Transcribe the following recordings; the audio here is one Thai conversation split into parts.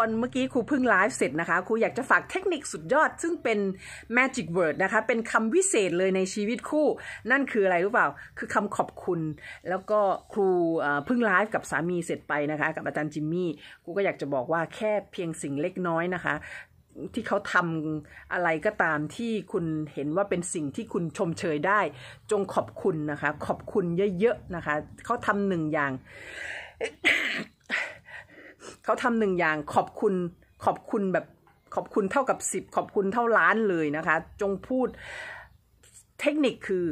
อนเมื่อกี้ครูเพิ่งไลฟ์เสร็จนะคะ ครูอยากจะฝากเทคนิคสุดยอด ซึ่งเป็น magic word นะคะ เป็นคำวิเศษเลยในชีวิตคู่ นั่นคืออะไรรู้เปล่า คือคำขอบคุณ แล้วก็ครูเพิ่งไลฟ์กับสามีเสร็จไปนะคะ กับอาจารย์จิมมี่ ครูก็อยากจะบอกว่าแค่เพียงสิ่งเล็กน้อยนะคะ ที่เขาทำอะไรก็ตามที่คุณเห็นว่าเป็นสิ่งที่คุณชมเชยได้ จงขอบคุณนะคะ ขอบคุณเยอะๆนะคะ เขาทำหนึ่งอย่างเขาทำหนึ่งอย่างขอบคุณขอบคุณแบบขอบคุณเท่ากับสิบขอบคุณเท่าล้านเลยนะคะ จงพูดเทคนิคคือ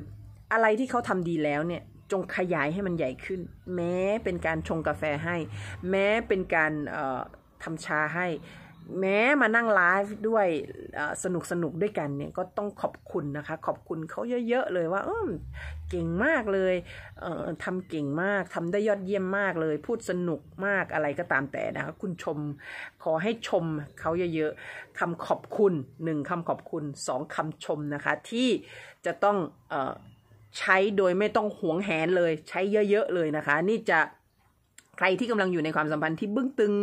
อะไรที่เขาทำดีแล้วเนี่ย จงขยายให้มันใหญ่ขึ้น แม้เป็นการชงกาแฟให้ แม้เป็นการทำชาให้แม้มานั่งไลฟ์ด้วยสนุกสนุกด้วยกันเนี่ยก็ต้องขอบคุณนะคะขอบคุณเขาเยอะๆ เลยว่าเออเก่งมากเลยเทำเก่งมากทำได้ยอดเยี่ยมมากเลยพูดสนุกมากอะไรก็ตามแต่นะคะคุณชมขอให้ชมเขาเยอะๆคำขอบคุณหนึ่งคำขอบคุณสองคำชมนะคะที่จะต้องใช้โดยไม่ต้องหวงแหนเลยใช้เยอะๆเลยนะคะ นี่จะใครที่กำลังอยู่ในความสัมพันธ์ที่บึ้งตึง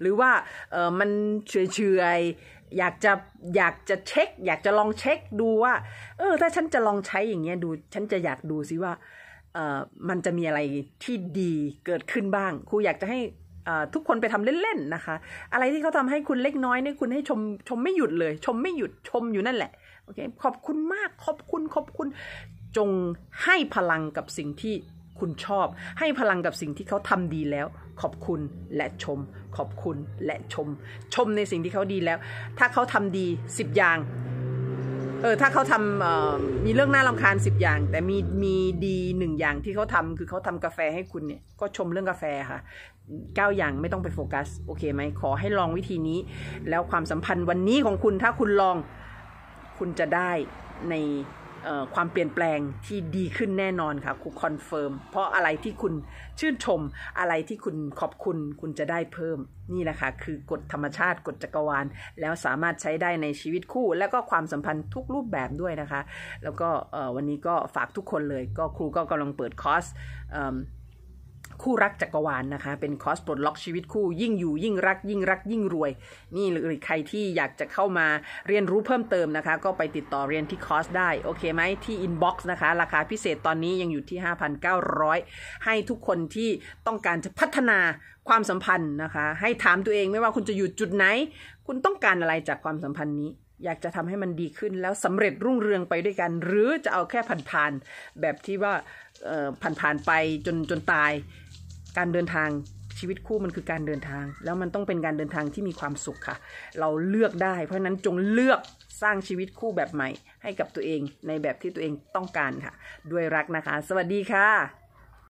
หรือว่าเออมันเฉยเฉยอยากจะอยากจะเช็ค อยากจะลองเช็คดูว่า เออถ้าฉันจะลองใช้อย่างเงี้ยดู ฉันจะอยากดูซิว่าเออมันจะมีอะไรที่ดีเกิดขึ้นบ้าง ครูอยากจะให้ทุกคนไปทำเล่นๆนะคะ อะไรที่เขาทำให้คุณเล็กน้อยเนี่ยคุณให้ชมชมไม่หยุดเลย ชมไม่หยุดชมอยู่นั่นแหละโอเคขอบคุณมากขอบคุณขอบคุณจงให้พลังกับสิ่งที่คุณชอบให้พลังกับสิ่งที่เขาทำดีแล้ว ขอบคุณและชมขอบคุณและชมชมในสิ่งที่เขาดีแล้ว ถ้าเขาทำดี 10 อย่างเออถ้าเขาทำมีเรื่องน่ารำคาญสิบอย่าง แต่มีมีดีหนึ่งอย่างที่เขาทำคือเขาทำกาแฟให้คุณเนี่ยก็ชมเรื่องกาแฟค่ะเก้าอย่างไม่ต้องไปโฟกัส โอเคไหมขอให้ลองวิธีนี้ แล้วความสัมพันธ์วันนี้ของคุณถ้าคุณลองคุณจะได้ในความเปลี่ยนแปลงที่ดีขึ้นแน่นอนค่ะคุณคอนเฟิร์มเพราะอะไรที่คุณชื่นชมอะไรที่คุณขอบคุณ คุณจะได้เพิ่มนี่แหละค่ะคือกฎธรรมชาติ กฎจักรวาลแล้วสามารถใช้ได้ในชีวิตคู่ และก็ความสัมพันธ์ทุกรูปแบบด้วยนะคะ แล้วก็วันนี้ก็ฝากทุกคนเลย ก็ครูก็กำลังเปิดคอร์สคู่รักจักรวาลนนะคะ เป็นคอร์สปลดล็อกชีวิตคู่ ยิ่งอยู่ยิ่งรัก ยิ่งรักยิ่งรวย นี่หรือใครที่อยากจะเข้ามาเรียนรู้เพิ่มเติมนะคะ ก็ไปติดต่อเรียนที่คอร์สได้ โอเคไหมที่อินบ็อกซ์นะคะ ราคาพิเศษตอนนี้ยังอยู่ที่ 5,900 ให้ทุกคนที่ต้องการจะพัฒนาความสัมพันธ์นะคะ ให้ถามตัวเองไม่ว่าคุณจะอยู่จุดไหน คุณต้องการอะไรจากความสัมพันธ์นี้อยากจะทำให้มันดีขึ้นแล้วสำเร็จรุ่งเรืองไปด้วยกัน หรือจะเอาแค่ผ่านๆแบบที่ว่าผ่านๆไปจนจนตายการเดินทางชีวิตคู่มันคือการเดินทาง แล้วมันต้องเป็นการเดินทางที่มีความสุขค่ะ เราเลือกได้ เพราะนั้นจงเลือกสร้างชีวิตคู่แบบใหม่ให้กับตัวเองในแบบที่ตัวเองต้องการค่ะ ด้วยรักนะคะสวัสดีค่ะ